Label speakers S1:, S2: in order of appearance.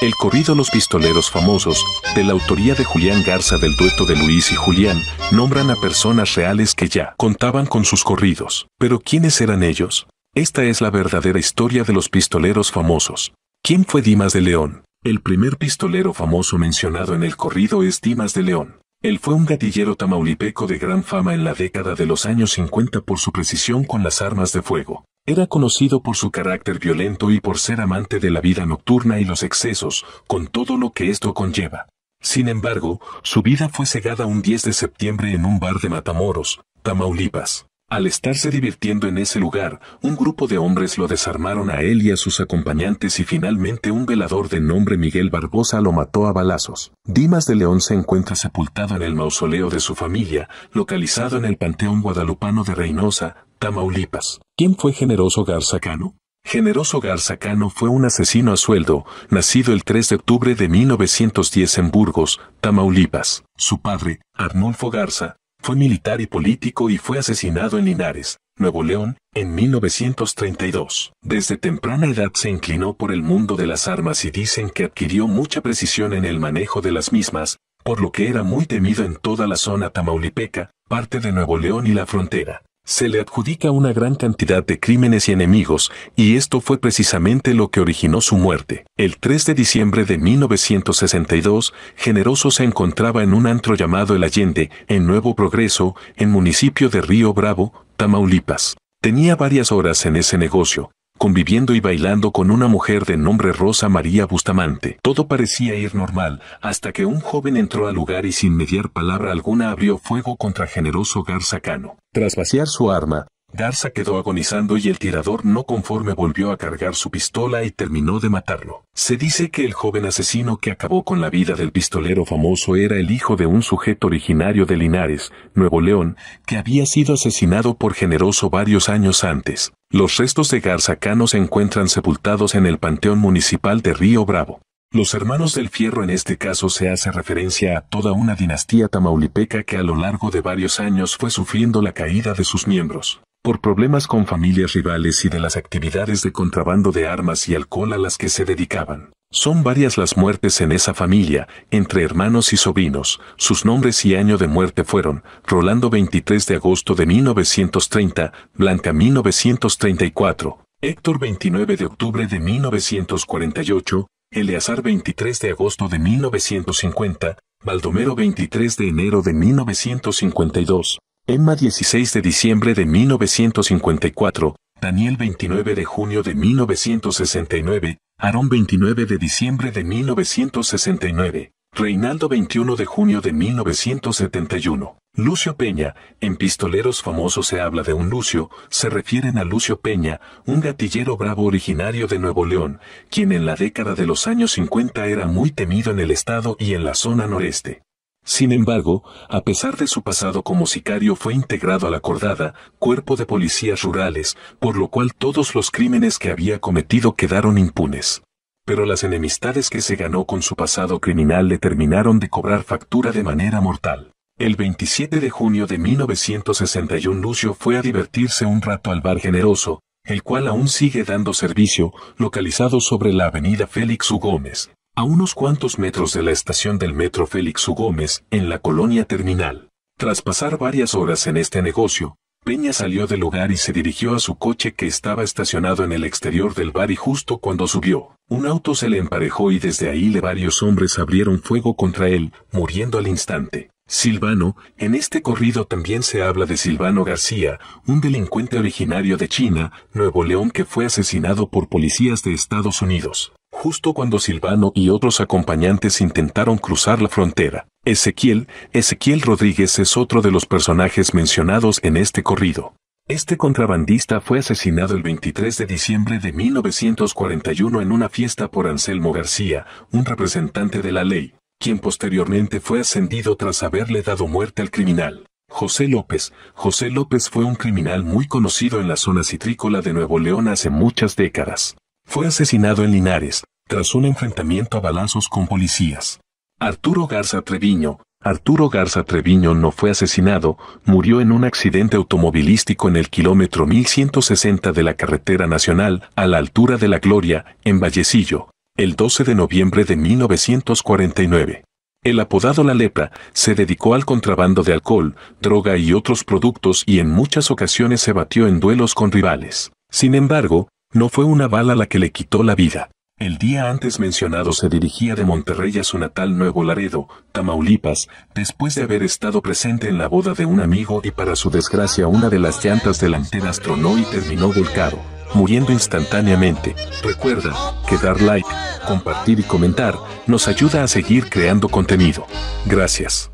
S1: El corrido Los Pistoleros Famosos, de la autoría de Julián Garza del dueto de Luis y Julián, nombran a personas reales que ya contaban con sus corridos. Pero ¿quiénes eran ellos? Esta es la verdadera historia de los pistoleros famosos. ¿Quién fue Dimas de León? El primer pistolero famoso mencionado en el corrido es Dimas de León. Él fue un gatillero tamaulipeco de gran fama en la década de los años 50 por su precisión con las armas de fuego. Era conocido por su carácter violento y por ser amante de la vida nocturna y los excesos, con todo lo que esto conlleva. Sin embargo, su vida fue cegada un 10 de septiembre en un bar de Matamoros, Tamaulipas. Al estarse divirtiendo en ese lugar, un grupo de hombres lo desarmaron a él y a sus acompañantes y finalmente un velador de nombre Miguel Barbosa lo mató a balazos. Dimas de León se encuentra sepultado en el mausoleo de su familia, localizado en el Panteón Guadalupano de Reynosa, Tamaulipas. ¿Quién fue Generoso Cano? Generoso Garzacano fue un asesino a sueldo, nacido el 3 de octubre de 1910 en Burgos, Tamaulipas. Su padre, Arnulfo Garza, fue militar y político y fue asesinado en Linares, Nuevo León, en 1932. Desde temprana edad se inclinó por el mundo de las armas y dicen que adquirió mucha precisión en el manejo de las mismas, por lo que era muy temido en toda la zona tamaulipeca, parte de Nuevo León y la frontera. Se le adjudica una gran cantidad de crímenes y enemigos, y esto fue precisamente lo que originó su muerte. El 3 de diciembre de 1962, Generoso se encontraba en un antro llamado El Allende, en Nuevo Progreso, en municipio de Río Bravo, Tamaulipas. Tenía varias horas en ese negocio, conviviendo y bailando con una mujer de nombre Rosa María Bustamante. Todo parecía ir normal, hasta que un joven entró al lugar y sin mediar palabra alguna abrió fuego contra Generoso Garzacano. Tras vaciar su arma, Garza quedó agonizando y el tirador no conforme volvió a cargar su pistola y terminó de matarlo. Se dice que el joven asesino que acabó con la vida del pistolero famoso era el hijo de un sujeto originario de Linares, Nuevo León, que había sido asesinado por Generoso varios años antes. Los restos de Garza Cano se encuentran sepultados en el Panteón Municipal de Río Bravo. Los hermanos del Fierro en este caso se hace referencia a toda una dinastía tamaulipeca que a lo largo de varios años fue sufriendo la caída de sus miembros por problemas con familias rivales y de las actividades de contrabando de armas y alcohol a las que se dedicaban. Son varias las muertes en esa familia, entre hermanos y sobrinos. Sus nombres y año de muerte fueron Rolando 23 de agosto de 1930, Blanca 1934, Héctor 29 de octubre de 1948, Eleazar 23 de agosto de 1950, Baldomero 23 de enero de 1952, Emma 16 de diciembre de 1954, Daniel 29 de junio de 1969, Aarón 29 de diciembre de 1969, Reinaldo 21 de junio de 1971. Lucio Peña, en Pistoleros Famosos se habla de un Lucio, se refieren a Lucio Peña, un gatillero bravo originario de Nuevo León, quien en la década de los años 50 era muy temido en el estado y en la zona noreste. Sin embargo, a pesar de su pasado como sicario fue integrado a la cordada, cuerpo de policías rurales, por lo cual todos los crímenes que había cometido quedaron impunes. Pero las enemistades que se ganó con su pasado criminal le terminaron de cobrar factura de manera mortal. El 27 de junio de 1961 Lucio fue a divertirse un rato al bar generoso, el cual aún sigue dando servicio, localizado sobre la avenida Félix U. Gómez, a unos cuantos metros de la estación del metro Félix U. Gómez, en la colonia terminal. Tras pasar varias horas en este negocio, Peña salió del lugar y se dirigió a su coche que estaba estacionado en el exterior del bar y justo cuando subió, un auto se le emparejó y desde ahí le varios hombres abrieron fuego contra él, muriendo al instante. Silvano, en este corrido también se habla de Silvano García, un delincuente originario de China, Nuevo León que fue asesinado por policías de Estados Unidos. Justo cuando Silvano y otros acompañantes intentaron cruzar la frontera, Ezequiel, Ezequiel Rodríguez es otro de los personajes mencionados en este corrido. Este contrabandista fue asesinado el 23 de diciembre de 1941 en una fiesta por Anselmo García, un representante de la ley, quien posteriormente fue ascendido tras haberle dado muerte al criminal. José López. José López fue un criminal muy conocido en la zona citrícola de Nuevo León hace muchas décadas. Fue asesinado en Linares, tras un enfrentamiento a balazos con policías. Arturo Garza Treviño, Arturo Garza Treviño no fue asesinado, murió en un accidente automovilístico en el kilómetro 1160 de la carretera nacional, a la altura de La Gloria, en Vallecillo, el 12 de noviembre de 1949. El apodado La Lepra se dedicó al contrabando de alcohol, droga y otros productos y en muchas ocasiones se batió en duelos con rivales. Sin embargo, no fue una bala la que le quitó la vida. El día antes mencionado se dirigía de Monterrey a su natal Nuevo Laredo, Tamaulipas, después de haber estado presente en la boda de un amigo y para su desgracia una de las llantas delanteras tronó y terminó volcado, muriendo instantáneamente. Recuerda que dar like, compartir y comentar nos ayuda a seguir creando contenido. Gracias.